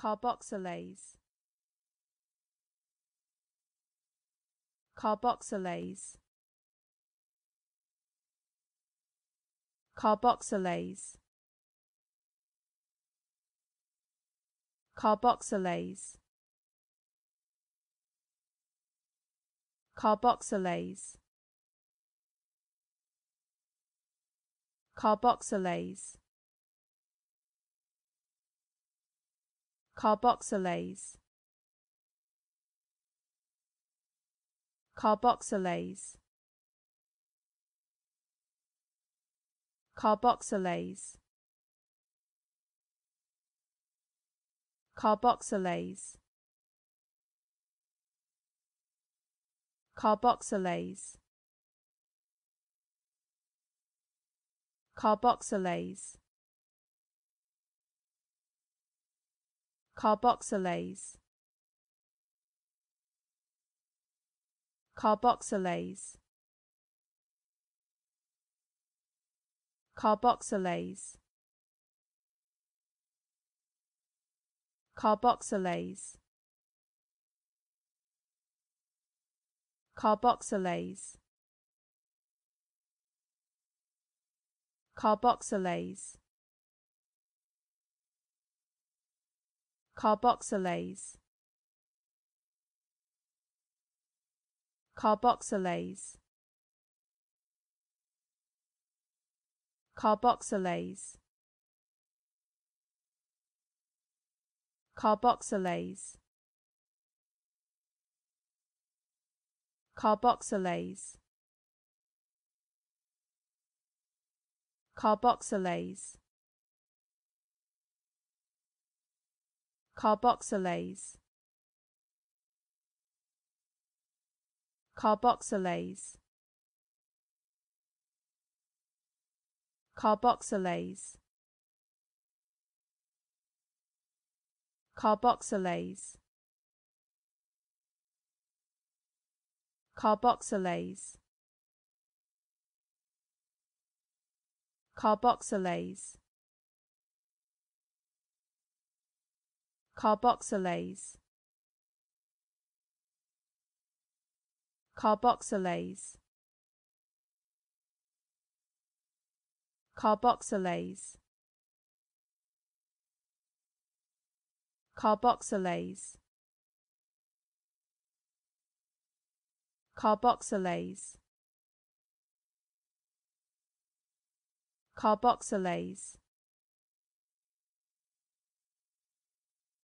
carboxylase carboxylase carboxylase carboxylase carboxylase carboxylase carboxylase carboxylase carboxylase carboxylase carboxylase carboxylase carboxylase carboxylase carboxylase carboxylase carboxylase carboxylase carboxylase carboxylase carboxylase carboxylase carboxylase carboxylase carboxylase carboxylase carboxylase carboxylase carboxylase carboxylase carboxylase carboxylase carboxylase carboxylase carboxylase carboxylase